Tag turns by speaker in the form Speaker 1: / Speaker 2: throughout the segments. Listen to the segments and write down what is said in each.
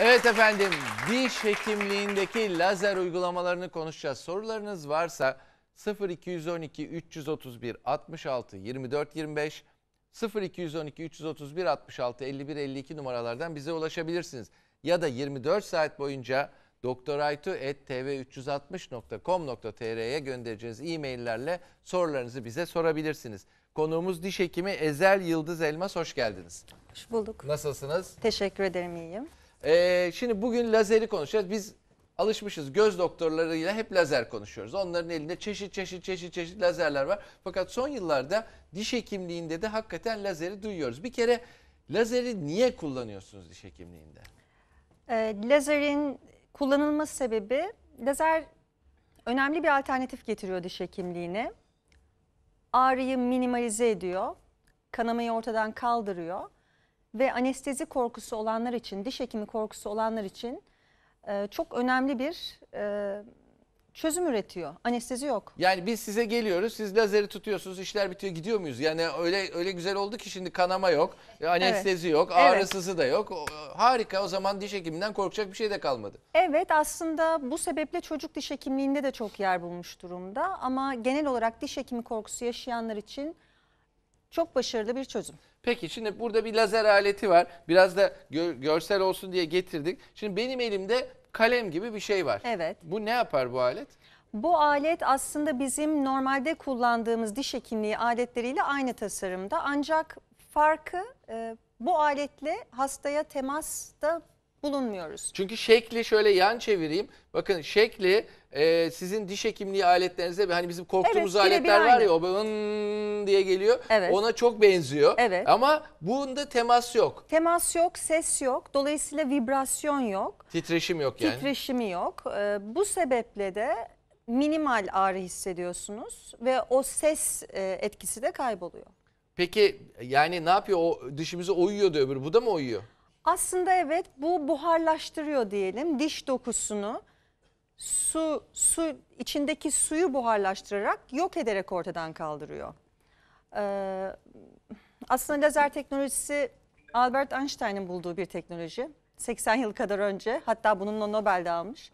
Speaker 1: Evet efendim diş hekimliğindeki lazer uygulamalarını konuşacağız. Sorularınız varsa 0212 331 66 24 25 0212 331 66 51 52 numaralardan bize ulaşabilirsiniz. Ya da 24 saat boyunca doktoraytu.tv360.com.tr'ye göndereceğiniz e-maillerle sorularınızı bize sorabilirsiniz. Konuğumuz diş hekimi Ezel Yıldız Elmas. Hoş geldiniz.
Speaker 2: Hoş bulduk. Nasılsınız? Teşekkür ederim iyiyim.
Speaker 1: Ee, şimdi bugün lazeri konuşacağız. Biz alışmışız göz doktorlarıyla hep lazer konuşuyoruz. Onların elinde çeşit çeşit çeşit çeşit lazerler var. Fakat son yıllarda diş hekimliğinde de hakikaten lazeri duyuyoruz. Bir kere lazeri niye kullanıyorsunuz diş hekimliğinde?
Speaker 2: E, lazerin kullanılma sebebi lazer önemli bir alternatif getiriyor diş hekimliğine. Ağrıyı minimalize ediyor, kanamayı ortadan kaldırıyor ve anestezi korkusu olanlar için, diş hekimi korkusu olanlar için e, çok önemli bir e, çözüm üretiyor. Anestezi yok.
Speaker 1: Yani biz size geliyoruz, siz lazeri tutuyorsunuz, işler bitiyor, gidiyor muyuz? Yani öyle öyle güzel oldu ki şimdi kanama yok, anestezi yok, Evet. ağrısızı da yok. Harika o zaman diş hekiminden korkacak bir şey de kalmadı.
Speaker 2: Evet aslında bu sebeple çocuk diş hekimliğinde de çok yer bulmuş durumda ama genel olarak diş hekimi korkusu yaşayanlar için çok başarılı bir çözüm.
Speaker 1: Peki şimdi burada bir lazer aleti var. Biraz da gö görsel olsun diye getirdik. Şimdi benim elimde kalem gibi bir şey var. Evet. Bu ne yapar bu alet?
Speaker 2: Bu alet aslında bizim normalde kullandığımız diş hekimliği aletleriyle aynı tasarımda. Ancak farkı e, bu aletle hastaya temasta bulunmuyoruz. Çünkü şekli şöyle yan çevireyim. Bakın şekli
Speaker 1: e, sizin diş hekimliği aletlerinizde hani bizim korktuğumuz Evet, aletler var aynı. ya o diye geliyor.
Speaker 2: Evet. Ona çok benziyor. Evet. Ama bunda temas yok. Temas yok, ses yok. Dolayısıyla vibrasyon yok. Titreşim yok yani. Titreşimi yok. Ee, Bu sebeple de minimal ağrı hissediyorsunuz ve o ses e, etkisi de kayboluyor.
Speaker 1: Peki yani ne yapıyor o dişimize oyuyor da öbürü bu da mı oyuyor?
Speaker 2: Aslında evet bu buharlaştırıyor diyelim diş dokusunu su su içindeki suyu buharlaştırarak yok ederek ortadan kaldırıyor. Ee, aslında lazer teknolojisi Albert Einstein'ın bulduğu bir teknoloji. 80 yıl kadar önce hatta bununla Nobel de almış.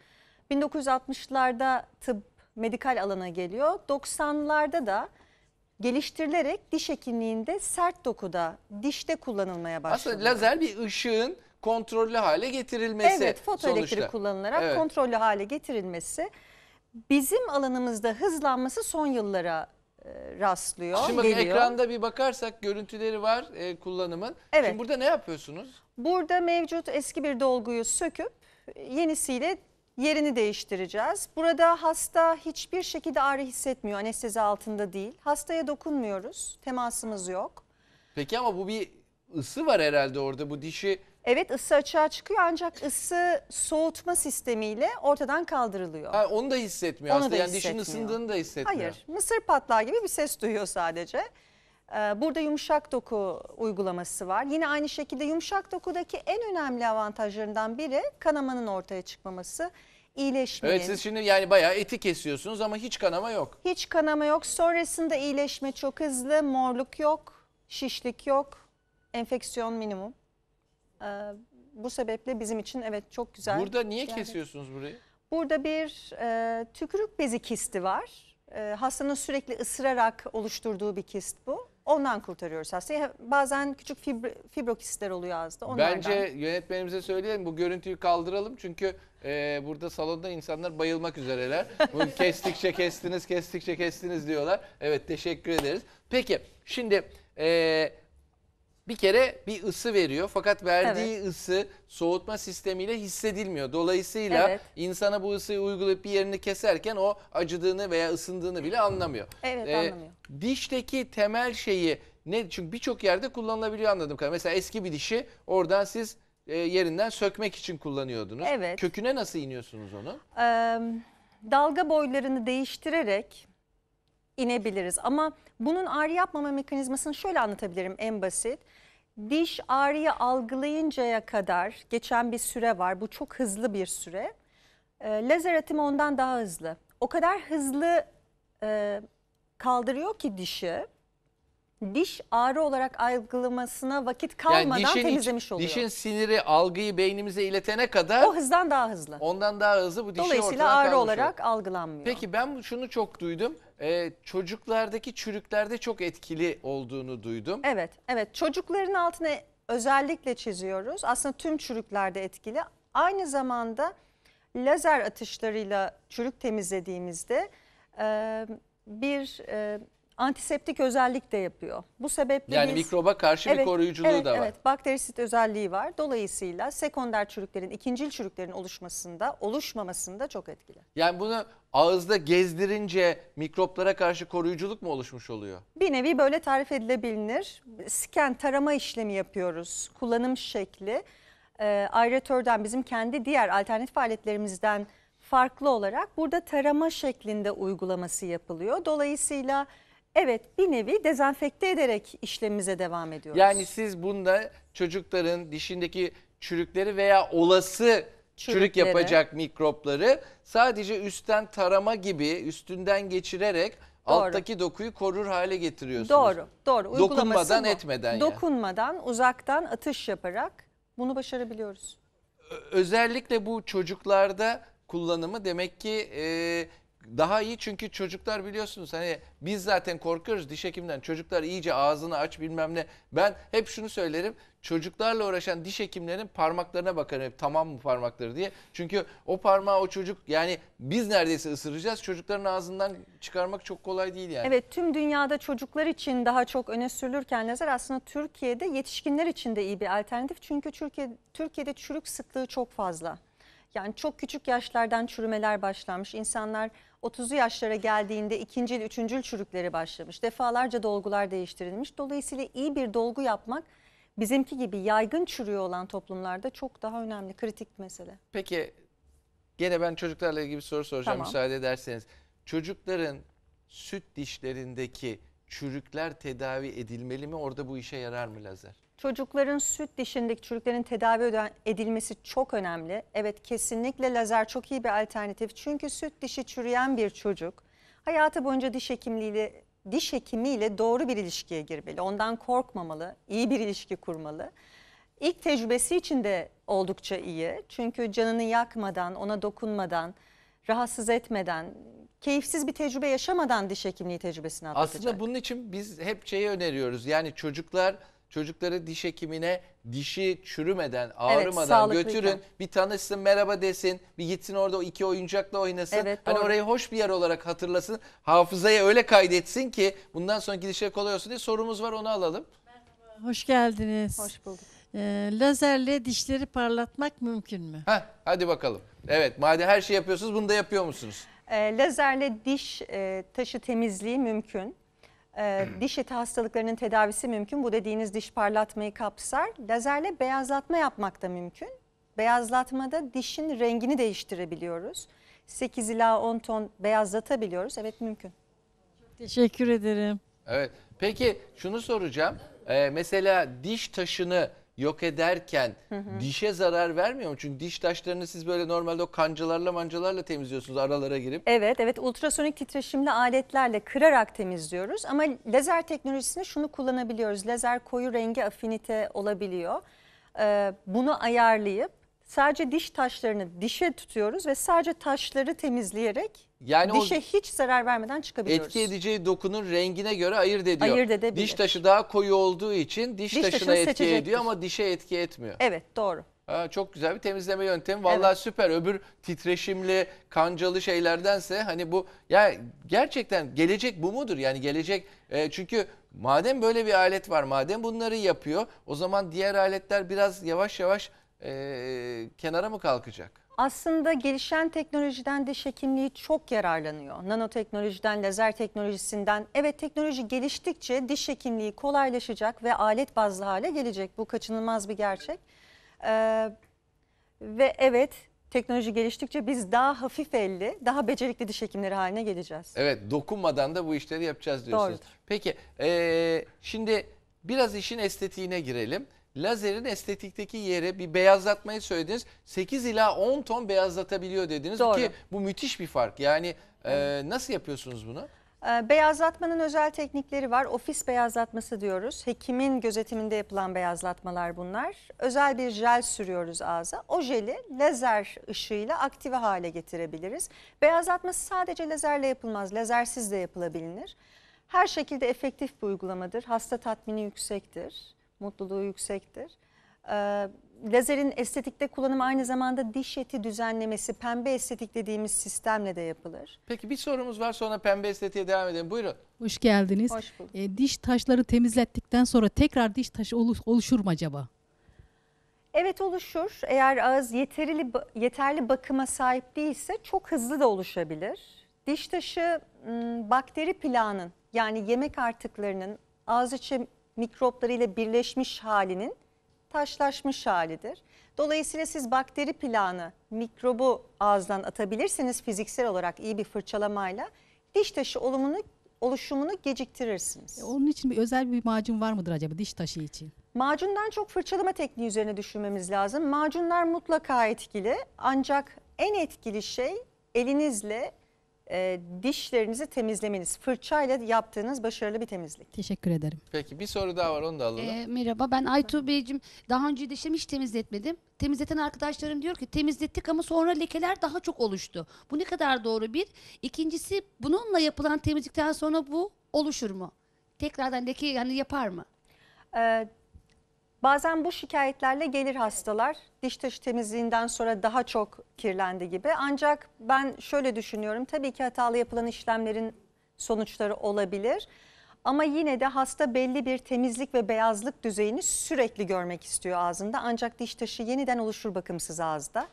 Speaker 2: 1960'larda tıp medikal alana geliyor. 90'larda da geliştirilerek diş hekimliğinde sert dokuda, dişte kullanılmaya başlandı. Aslında lazer bir ışığın kontrollü
Speaker 1: hale getirilmesi Evet fotoelektrik sonuçta. kullanılarak Evet. kontrollü
Speaker 2: hale getirilmesi bizim alanımızda hızlanması son yıllara e, rastlıyor. Şimdi bakın geliyor. ekranda
Speaker 1: bir bakarsak görüntüleri var e, kullanımın. Evet. Şimdi burada ne yapıyorsunuz?
Speaker 2: Burada mevcut eski bir dolguyu söküp yenisiyle yerini değiştireceğiz. Burada hasta hiçbir şekilde ağrı hissetmiyor. Anestezi altında değil. Hastaya dokunmuyoruz. Temasımız yok. Peki ama bu bir ısı var herhalde orada. Bu dişi Evet ısı açığa çıkıyor ancak ısı soğutma sistemiyle ortadan kaldırılıyor. Ha, onu da
Speaker 1: hissetmiyor Onu hasta. da yani hissetmiyor. dişin ısındığını da hissetmiyor. Hayır
Speaker 2: mısır patlağı gibi bir ses duyuyor sadece. Ee, burada yumuşak doku uygulaması var. Yine aynı şekilde yumuşak dokudaki en önemli avantajlarından biri kanamanın ortaya çıkmaması. iyileşmenin. Evet siz şimdi
Speaker 1: yani bayağı eti kesiyorsunuz ama hiç kanama yok.
Speaker 2: Hiç kanama yok. Sonrasında iyileşme çok hızlı. Morluk yok, şişlik yok, enfeksiyon minimum. Ee, bu sebeple bizim için evet çok güzel. Burada niye yani. kesiyorsunuz burayı? Burada bir e, tükürük bezi kisti var. E, hastanın sürekli ısırarak oluşturduğu bir kist bu. Ondan kurtarıyoruz hastayı. Bazen küçük fibro, fibrokistler oluyor ağızda. Onlardan. Bence
Speaker 1: yönetmenimize söyleyelim bu görüntüyü kaldıralım. Çünkü e, burada salonda insanlar bayılmak üzereler. Bunu kestikçe kestiniz, kestikçe kestiniz diyorlar. Evet teşekkür ederiz. Peki şimdi e, bir kere bir ısı veriyor fakat verdiği evet. ısı soğutma sistemiyle hissedilmiyor. Dolayısıyla evet. insana bu ısıyı uygulayıp bir yerini keserken o acıdığını veya ısındığını bile anlamıyor. Evet ee, anlamıyor. Dişteki temel şeyi ne? Çünkü birçok yerde kullanılabiliyor anladım. Mesela eski bir dişi oradan siz e, yerinden sökmek için kullanıyordunuz. Evet. Köküne nasıl iniyorsunuz onu?
Speaker 2: Ee, dalga boylarını değiştirerek inebiliriz. Ama bunun ağrı yapmama mekanizmasını şöyle anlatabilirim en basit. Diş ağrıyı algılayıncaya kadar geçen bir süre var. Bu çok hızlı bir süre. E, lazer atımı ondan daha hızlı. O kadar hızlı e, kaldırıyor ki dişi diş ağrı olarak algılamasına vakit kalmadan dişin temizlemiş oluyor. Dişin
Speaker 1: siniri algıyı beynimize iletene kadar O hızdan daha hızlı. ondan daha hızlı bu dişi ortadan Dolayısıyla ağrı kalmış oluyor. olarak
Speaker 2: algılanmıyor.
Speaker 1: Peki ben şunu çok duydum. Ee, çocuklardaki çürüklerde çok etkili olduğunu duydum.
Speaker 2: Evet, evet. Çocukların altına özellikle çiziyoruz. Aslında tüm çürüklerde etkili. Aynı zamanda lazer atışlarıyla çürük temizlediğimizde e, bir e, antiseptik özellik de yapıyor. Bu sebeple Yani biz, mikroba karşı evet, bir koruyuculuğu evet, da var. Evet, bakterisit özelliği var. Dolayısıyla sekonder çürüklerin, ikincil çürüklerin oluşmasında, oluşmamasında çok etkili.
Speaker 1: Yani bunu ağızda gezdirince mikroplara karşı koruyuculuk mu oluşmuş oluyor?
Speaker 2: Bir nevi böyle tarif edilebilir. Sken tarama işlemi yapıyoruz. Kullanım şekli. E, aeratörden bizim kendi diğer alternatif aletlerimizden farklı olarak burada tarama şeklinde uygulaması yapılıyor. Dolayısıyla Evet bir nevi dezenfekte ederek işlemimize devam ediyoruz. Yani
Speaker 1: siz bunda çocukların dişindeki çürükleri veya olası çürük yapacak mikropları sadece üstten tarama gibi üstünden geçirerek alttaki dokuyu korur hale getiriyorsunuz. Doğru, doğru. Uygulaması Dokunmadan bu. etmeden yani.
Speaker 2: Dokunmadan, uzaktan atış yaparak bunu başarabiliyoruz.
Speaker 1: Özellikle bu çocuklarda kullanımı demek ki e, daha iyi çünkü çocuklar biliyorsunuz hani biz zaten korkuyoruz diş hekiminden. Çocuklar iyice ağzını aç bilmem ne. Ben hep şunu söylerim. Çocuklarla uğraşan diş hekimlerin parmaklarına bakarım hep tamam mı parmakları diye. Çünkü o parmağı o çocuk yani biz neredeyse ısıracağız. Çocukların ağzından çıkarmak çok kolay değil yani. Evet
Speaker 2: tüm dünyada çocuklar için daha çok öne sürülürken nazar aslında Türkiye'de yetişkinler için de iyi bir alternatif. Çünkü Türkiye, Türkiye'de çürük sıklığı çok fazla. Yani çok küçük yaşlardan çürümeler başlamış İnsanlar 30'lu yaşlara geldiğinde ikincil, üçüncü çürükleri başlamış. Defalarca dolgular değiştirilmiş. Dolayısıyla iyi bir dolgu yapmak bizimki gibi yaygın çürüğü olan toplumlarda çok daha önemli, kritik mesele.
Speaker 1: Peki gene ben çocuklarla ilgili bir soru soracağım tamam. müsaade ederseniz. Çocukların süt dişlerindeki çürükler tedavi edilmeli mi? Orada bu işe yarar mı lazer?
Speaker 2: Çocukların süt dişindeki çürüklerin tedavi edilmesi çok önemli. Evet kesinlikle lazer çok iyi bir alternatif. Çünkü süt dişi çürüyen bir çocuk hayatı boyunca diş hekimliğiyle diş hekimiyle doğru bir ilişkiye girmeli. Ondan korkmamalı, iyi bir ilişki kurmalı. İlk tecrübesi için de oldukça iyi. Çünkü canını yakmadan, ona dokunmadan, rahatsız etmeden, keyifsiz bir tecrübe yaşamadan diş hekimliği tecrübesini atlatacak. Aslında
Speaker 1: bunun için biz hep şeyi öneriyoruz. Yani çocuklar Çocukları diş hekimine dişi çürümeden, ağrımadan sağlıklıyken. götürün. Bir tanışsın, merhaba desin. Bir gitsin orada o iki oyuncakla oynasın. Evet, hani orayı hoş bir yer olarak hatırlasın. Hafızaya öyle kaydetsin ki bundan sonraki dişe kolay olsun diye sorumuz var onu alalım.
Speaker 2: Merhaba, Hoş geldiniz. Hoş bulduk. Ee, lazerle dişleri parlatmak mümkün mü? Heh,
Speaker 1: hadi bakalım. Evet madem her şey yapıyorsunuz bunu da yapıyor musunuz?
Speaker 2: E, lazerle diş e, taşı temizliği mümkün. Ee, diş eti hastalıklarının tedavisi mümkün. Bu dediğiniz diş parlatmayı kapsar. Lazerle beyazlatma yapmak da mümkün. Beyazlatmada dişin rengini değiştirebiliyoruz. 8 ila 10 ton beyazlatabiliyoruz. Evet mümkün. Teşekkür ederim.
Speaker 1: Evet. Peki şunu soracağım. Ee, mesela diş taşını yok ederken hı hı. dişe zarar vermiyor mu? Çünkü diş taşlarını siz böyle normalde o kancalarla mancalarla temizliyorsunuz aralara girip.
Speaker 2: Evet evet ultrasonik titreşimli aletlerle kırarak temizliyoruz ama lazer teknolojisinde şunu kullanabiliyoruz. Lazer koyu rengi afinite olabiliyor. Ee, bunu ayarlayıp Sadece diş taşlarını dişe tutuyoruz ve sadece taşları temizleyerek yani dişe o hiç zarar vermeden çıkabiliyoruz. Etki
Speaker 1: edeceği dokunun rengine göre ayırt ediyor. Ayırt edebilir. Diş taşı daha koyu olduğu için diş, diş taşına etki seçecektir. ediyor ama dişe etki etmiyor. Evet doğru. Ha, çok güzel bir temizleme yöntemi. Vallahi evet. süper. Öbür titreşimli, kancalı şeylerdense hani bu ya gerçekten gelecek bu mudur? Yani gelecek e, çünkü madem böyle bir alet var, madem bunları yapıyor, o zaman diğer aletler biraz yavaş yavaş e, kenara mı kalkacak?
Speaker 2: Aslında gelişen teknolojiden diş hekimliği çok yararlanıyor. Nanoteknolojiden, lazer teknolojisinden. Evet teknoloji geliştikçe diş hekimliği kolaylaşacak ve alet bazlı hale gelecek. Bu kaçınılmaz bir gerçek. Ee, ve evet teknoloji geliştikçe biz daha hafif elli, daha becerikli diş hekimleri haline geleceğiz.
Speaker 1: Evet dokunmadan da bu işleri yapacağız diyorsunuz. Doğrudur. Peki e, şimdi biraz işin estetiğine girelim lazerin estetikteki yere bir beyazlatmayı söylediniz. 8 ila 10 ton beyazlatabiliyor dediniz Doğru. ki bu müthiş bir fark. Yani e, nasıl yapıyorsunuz bunu?
Speaker 2: Ee, beyazlatmanın özel teknikleri var. Ofis beyazlatması diyoruz. Hekimin gözetiminde yapılan beyazlatmalar bunlar. Özel bir jel sürüyoruz ağza. O jeli lazer ışığıyla aktive hale getirebiliriz. Beyazlatması sadece lazerle yapılmaz. Lazersiz de yapılabilir. Her şekilde efektif bir uygulamadır. Hasta tatmini yüksektir mutluluğu yüksektir. Ee, lazerin estetikte kullanımı aynı zamanda diş eti düzenlemesi, pembe estetik dediğimiz sistemle de yapılır.
Speaker 1: Peki bir sorumuz var sonra pembe estetiğe devam edelim. Buyurun.
Speaker 2: Hoş geldiniz. Hoş bulduk. E, diş taşları temizlettikten sonra tekrar diş taşı oluşur mu acaba? Evet oluşur. Eğer ağız yeterli, yeterli bakıma sahip değilse çok hızlı da oluşabilir. Diş taşı bakteri plağının yani yemek artıklarının ağız içi mikroplarıyla birleşmiş halinin taşlaşmış halidir. Dolayısıyla siz bakteri planı, mikrobu ağızdan atabilirsiniz fiziksel olarak iyi bir fırçalamayla. Diş taşı olumunu, oluşumunu geciktirirsiniz. E, onun için bir özel bir macun var mıdır acaba diş taşı için? Macundan çok fırçalama tekniği üzerine düşünmemiz lazım. Macunlar mutlaka etkili ancak en etkili şey elinizle e, dişlerinizi temizlemeniz. Fırçayla yaptığınız başarılı bir temizlik. Teşekkür ederim. Peki
Speaker 1: bir soru daha var onu da alalım. Ee,
Speaker 2: merhaba ben Aytu Beyciğim. Daha önce dişimi hiç temizletmedim. Temizleten arkadaşlarım diyor ki temizlettik ama sonra lekeler daha çok oluştu. Bu ne kadar doğru bir. İkincisi bununla yapılan temizlikten sonra bu oluşur mu? Tekrardan leke yani yapar mı? Ee, Bazen bu şikayetlerle gelir hastalar. Diş taşı temizliğinden sonra daha çok kirlendi gibi. Ancak ben şöyle düşünüyorum. Tabii ki hatalı yapılan işlemlerin sonuçları olabilir. Ama yine de hasta belli bir temizlik ve beyazlık düzeyini sürekli görmek istiyor ağzında. Ancak diş taşı yeniden oluşur bakımsız ağızda.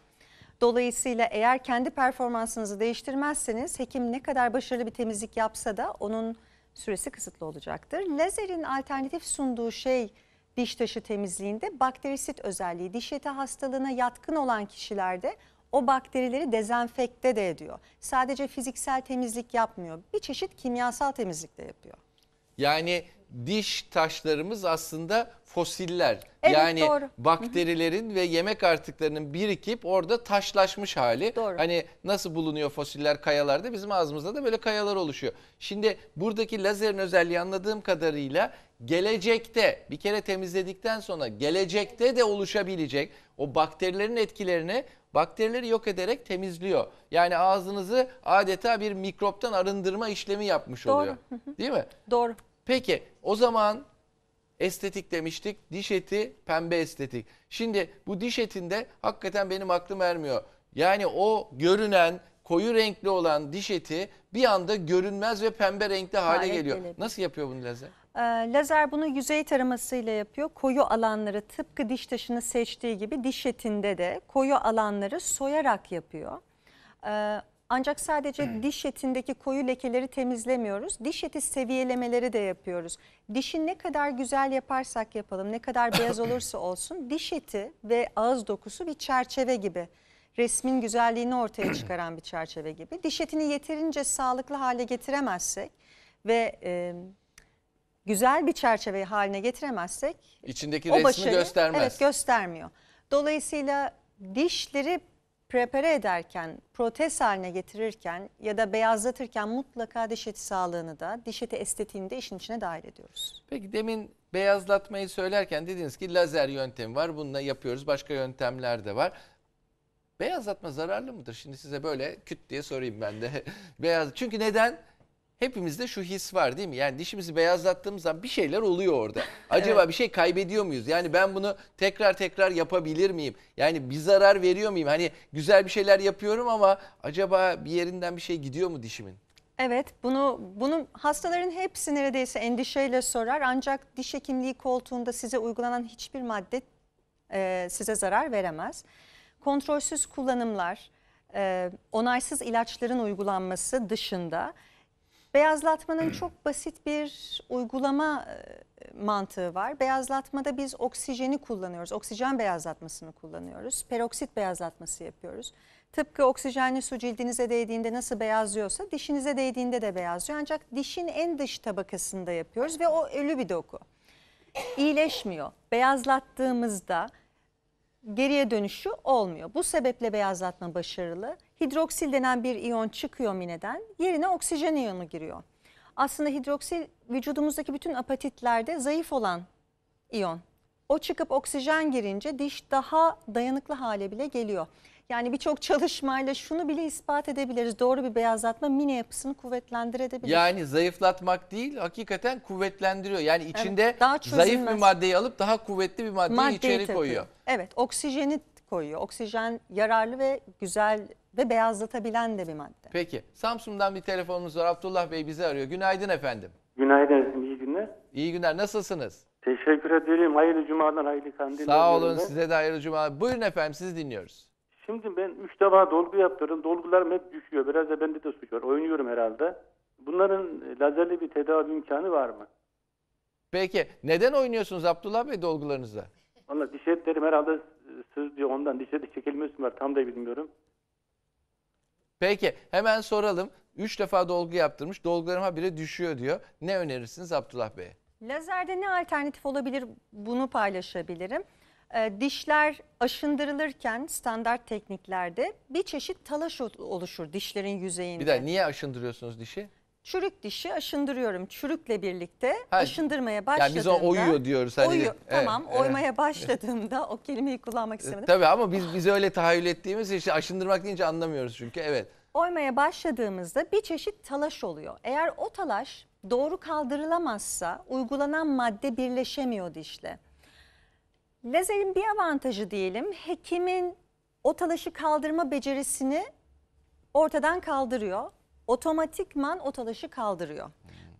Speaker 2: Dolayısıyla eğer kendi performansınızı değiştirmezseniz hekim ne kadar başarılı bir temizlik yapsa da onun süresi kısıtlı olacaktır. Lazerin alternatif sunduğu şey diş taşı temizliğinde bakterisit özelliği diş eti hastalığına yatkın olan kişilerde o bakterileri dezenfekte de ediyor. Sadece fiziksel temizlik yapmıyor. Bir çeşit kimyasal temizlik de yapıyor.
Speaker 1: Yani diş taşlarımız aslında fosiller evet, yani doğru. bakterilerin ve yemek artıklarının birikip orada taşlaşmış hali. Doğru. Hani nasıl bulunuyor fosiller kayalarda bizim ağzımızda da böyle kayalar oluşuyor. Şimdi buradaki lazerin özelliği anladığım kadarıyla gelecekte bir kere temizledikten sonra gelecekte de oluşabilecek o bakterilerin etkilerini bakterileri yok ederek temizliyor. Yani ağzınızı adeta bir mikroptan arındırma işlemi yapmış Doğru. oluyor. Değil mi? Doğru. Peki o zaman estetik demiştik. Diş eti pembe estetik. Şimdi bu diş etinde hakikaten benim aklım ermiyor. Yani o görünen koyu renkli olan diş eti bir anda görünmez ve pembe renkli hale Hayır, geliyor. Gelebilir. Nasıl yapıyor bunu lazer?
Speaker 2: Ee, lazer bunu yüzey taramasıyla yapıyor. Koyu alanları tıpkı diş taşını seçtiği gibi diş etinde de koyu alanları soyarak yapıyor. Ee, ancak sadece hmm. diş etindeki koyu lekeleri temizlemiyoruz. Diş eti seviyelemeleri de yapıyoruz. Dişi ne kadar güzel yaparsak yapalım, ne kadar beyaz olursa olsun diş eti ve ağız dokusu bir çerçeve gibi. Resmin güzelliğini ortaya çıkaran bir çerçeve gibi. Diş etini yeterince sağlıklı hale getiremezsek ve e, güzel bir çerçeve haline getiremezsek
Speaker 1: içindeki resmi başarı, göstermez. Evet
Speaker 2: göstermiyor. Dolayısıyla dişleri prepare ederken, protez haline getirirken ya da beyazlatırken mutlaka diş eti sağlığını da, diş eti estetiğini de işin içine dahil ediyoruz. Peki demin
Speaker 1: beyazlatmayı söylerken dediniz ki lazer yöntemi var. Bununla yapıyoruz. Başka yöntemler de var. Beyazlatma zararlı mıdır? Şimdi size böyle küt diye sorayım ben de. Beyaz. Çünkü neden? hepimizde şu his var değil mi? Yani dişimizi beyazlattığımız zaman bir şeyler oluyor orada. Acaba evet. bir şey kaybediyor muyuz? Yani ben bunu tekrar tekrar yapabilir miyim? Yani bir zarar veriyor muyum? Hani güzel bir şeyler yapıyorum ama acaba bir yerinden bir şey gidiyor mu dişimin?
Speaker 2: Evet, bunu bunu hastaların hepsi neredeyse endişeyle sorar. Ancak diş hekimliği koltuğunda size uygulanan hiçbir madde e, size zarar veremez. Kontrolsüz kullanımlar, e, onaysız ilaçların uygulanması dışında Beyazlatmanın çok basit bir uygulama e, mantığı var. Beyazlatmada biz oksijeni kullanıyoruz. Oksijen beyazlatmasını kullanıyoruz. Peroksit beyazlatması yapıyoruz. Tıpkı oksijenli su cildinize değdiğinde nasıl beyazlıyorsa dişinize değdiğinde de beyazlıyor. Ancak dişin en dış tabakasında yapıyoruz ve o ölü bir doku. İyileşmiyor. Beyazlattığımızda geriye dönüşü olmuyor. Bu sebeple beyazlatma başarılı hidroksil denen bir iyon çıkıyor mineden yerine oksijen iyonu giriyor. Aslında hidroksil vücudumuzdaki bütün apatitlerde zayıf olan iyon. O çıkıp oksijen girince diş daha dayanıklı hale bile geliyor. Yani birçok çalışmayla şunu bile ispat edebiliriz. Doğru bir beyazlatma mine yapısını kuvvetlendirebilir. Yani
Speaker 1: zayıflatmak değil hakikaten kuvvetlendiriyor. Yani içinde evet, daha zayıf bir maddeyi
Speaker 2: alıp daha kuvvetli bir maddeyi, maddeyi içeri takıyor. koyuyor. Evet oksijeni koyuyor. Oksijen yararlı ve güzel ve beyazlatabilen de bir madde. Peki Samsun'dan bir
Speaker 1: telefonumuz var. Abdullah Bey bizi arıyor. Günaydın efendim. Günaydın, iyi günler. İyi günler. Nasılsınız? Teşekkür ederim. Hayırlı cumadan, hayırlı kandiller. Sağ olun. Yerinde. Size de hayırlı cuma. Buyurun efendim sizi dinliyoruz. Şimdi ben üç defa dolgu yaptırdım. Dolgularım hep düşüyor. Biraz da bende de suç var. Oynuyorum herhalde. Bunların lazerli bir tedavi imkanı var mı? Peki neden oynuyorsunuz Abdullah Bey dolgularınızda? Valla diş etlerim herhalde sız diyor ondan. Diş eti çekilmiyorsun var. Tam da bilmiyorum. Peki hemen soralım. üç defa dolgu yaptırmış. Dolgularım habire düşüyor diyor. Ne önerirsiniz Abdullah Bey?
Speaker 2: Lazerde ne alternatif olabilir bunu paylaşabilirim. E, dişler aşındırılırken standart tekniklerde bir çeşit talaş oluşur dişlerin yüzeyinde. Bir daha
Speaker 1: niye aşındırıyorsunuz dişi?
Speaker 2: çürük dişi aşındırıyorum. Çürükle birlikte Ha, aşındırmaya başladığımda. Yani biz o oyuyor diyoruz. Hani, Oyu- evet, tamam evet. oymaya başladığımda o kelimeyi kullanmak istemedim.
Speaker 1: Tabii ama biz biz öyle tahayyül ettiğimiz işte aşındırmak deyince anlamıyoruz çünkü evet.
Speaker 2: oymaya başladığımızda bir çeşit talaş oluyor. Eğer o talaş doğru kaldırılamazsa uygulanan madde birleşemiyor dişle. Lazerin bir avantajı diyelim hekimin o talaşı kaldırma becerisini ortadan kaldırıyor otomatikman o talaşı kaldırıyor.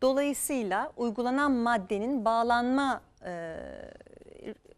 Speaker 2: Dolayısıyla uygulanan maddenin bağlanma e,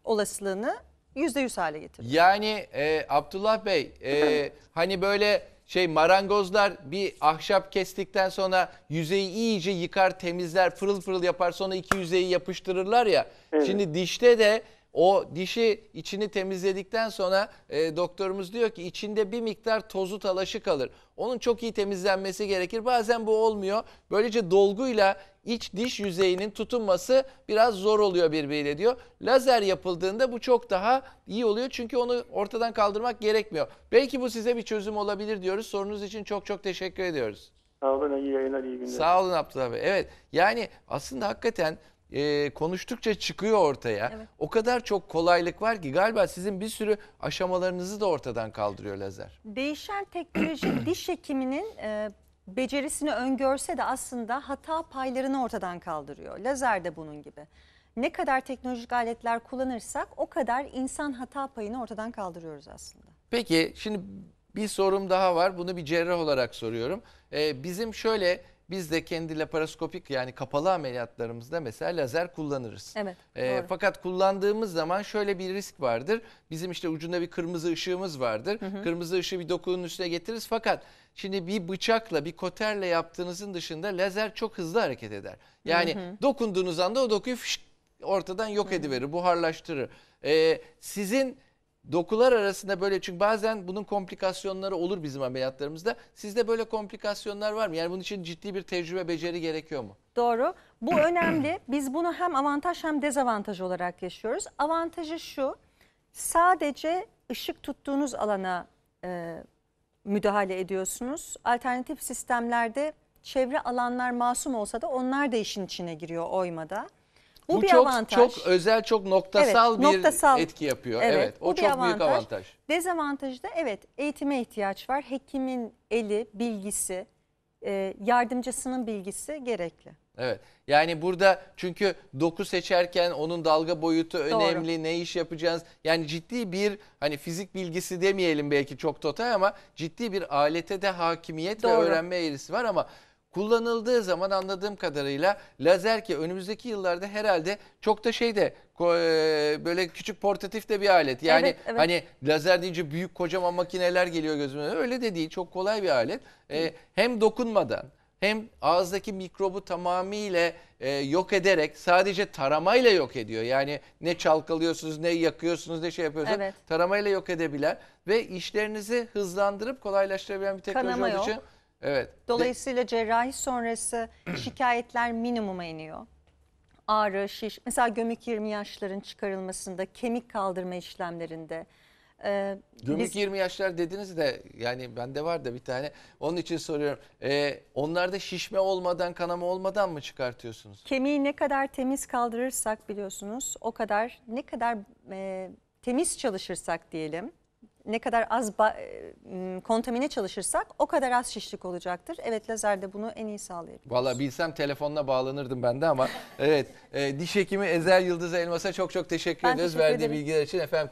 Speaker 2: olasılığını %100 hale getiriyor.
Speaker 1: Yani e, Abdullah Bey e, hani böyle şey marangozlar bir ahşap kestikten sonra yüzeyi iyice yıkar temizler fırıl fırıl yapar sonra iki yüzeyi yapıştırırlar ya. Evet. Şimdi dişte de o dişi içini temizledikten sonra e, doktorumuz diyor ki içinde bir miktar tozu talaşı kalır. Onun çok iyi temizlenmesi gerekir. Bazen bu olmuyor. Böylece dolguyla iç diş yüzeyinin tutunması biraz zor oluyor birbiriyle diyor. Lazer yapıldığında bu çok daha iyi oluyor çünkü onu ortadan kaldırmak gerekmiyor. Belki bu size bir çözüm olabilir diyoruz. Sorunuz için çok çok teşekkür ediyoruz.
Speaker 2: Sağ olun, iyi yayınlar, iyi günler. Sağ
Speaker 1: olun Abdullah Bey. Evet, yani aslında hakikaten e, konuştukça çıkıyor ortaya. Evet. O kadar çok kolaylık var ki galiba sizin bir sürü aşamalarınızı da ortadan kaldırıyor lazer.
Speaker 2: Değişen teknoloji diş hekiminin e, becerisini öngörse de aslında hata paylarını ortadan kaldırıyor. Lazer de bunun gibi. Ne kadar teknolojik aletler kullanırsak o kadar insan hata payını ortadan kaldırıyoruz aslında.
Speaker 1: Peki şimdi bir sorum daha var. Bunu bir cerrah olarak soruyorum. Ee, bizim şöyle biz de kendi laparoskopik yani kapalı ameliyatlarımızda mesela lazer kullanırız.
Speaker 2: Evet. E,
Speaker 1: fakat kullandığımız zaman şöyle bir risk vardır. Bizim işte ucunda bir kırmızı ışığımız vardır. Hı hı. Kırmızı ışığı bir dokunun üstüne getiririz fakat şimdi bir bıçakla bir koterle yaptığınızın dışında lazer çok hızlı hareket eder. Yani hı hı. dokunduğunuz anda o dokuyu fışk ortadan yok ediverir, buharlaştırır. E, sizin dokular arasında böyle çünkü bazen bunun komplikasyonları olur bizim ameliyatlarımızda. Sizde böyle komplikasyonlar var mı? Yani bunun için ciddi bir tecrübe beceri gerekiyor mu?
Speaker 2: Doğru. Bu önemli. Biz bunu hem avantaj hem dezavantaj olarak yaşıyoruz. Avantajı şu. Sadece ışık tuttuğunuz alana e, müdahale ediyorsunuz. Alternatif sistemlerde çevre alanlar masum olsa da onlar da işin içine giriyor oymada. Bu, bu bir çok, avantaj. çok
Speaker 1: özel, çok noktasal evet, bir etki yapıyor. Evet, evet o çok bir büyük avantaj.
Speaker 2: Dezavantajı da evet eğitime ihtiyaç var. Hekimin eli, bilgisi, e, yardımcısının bilgisi gerekli.
Speaker 1: Evet yani burada çünkü doku seçerken onun dalga boyutu önemli Doğru. ne iş yapacağız? yani ciddi bir hani fizik bilgisi demeyelim belki çok total ama ciddi bir alete de hakimiyet Doğru. ve öğrenme eğrisi var ama kullanıldığı zaman anladığım kadarıyla lazer ki önümüzdeki yıllarda herhalde çok da şey de e, böyle küçük portatif de bir alet. Yani Evet, evet. hani lazer deyince büyük kocaman makineler geliyor gözüme. Öyle de değil çok kolay bir alet. E, hem dokunmadan hem ağızdaki mikrobu tamamıyla e, yok ederek sadece taramayla yok ediyor. Yani ne çalkalıyorsunuz ne yakıyorsunuz ne şey yapıyorsunuz. Evet. Taramayla yok edebilen ve işlerinizi hızlandırıp kolaylaştırabilen bir teknoloji Kanama olduğu için Evet.
Speaker 2: Dolayısıyla cerrahi sonrası şikayetler minimuma iniyor. Ağrı, şiş, mesela gömük 20 yaşların çıkarılmasında, kemik kaldırma işlemlerinde, ee, Gömük biz...
Speaker 1: 20 yaşlar dediniz de yani bende var da bir tane. Onun için soruyorum. Ee, onlarda şişme olmadan kanama olmadan mı çıkartıyorsunuz?
Speaker 2: Kemiği ne kadar temiz kaldırırsak biliyorsunuz o kadar ne kadar e, temiz çalışırsak diyelim ne kadar az e, kontamine çalışırsak o kadar az şişlik olacaktır. Evet lazer de bunu en iyi sağlayabilir.
Speaker 1: Valla bilsem telefonla bağlanırdım ben de ama evet e, diş hekimi Ezer Yıldız Elmas'a çok çok teşekkür ben ediyoruz. Teşekkür Verdiği ederim. bilgiler için efendim.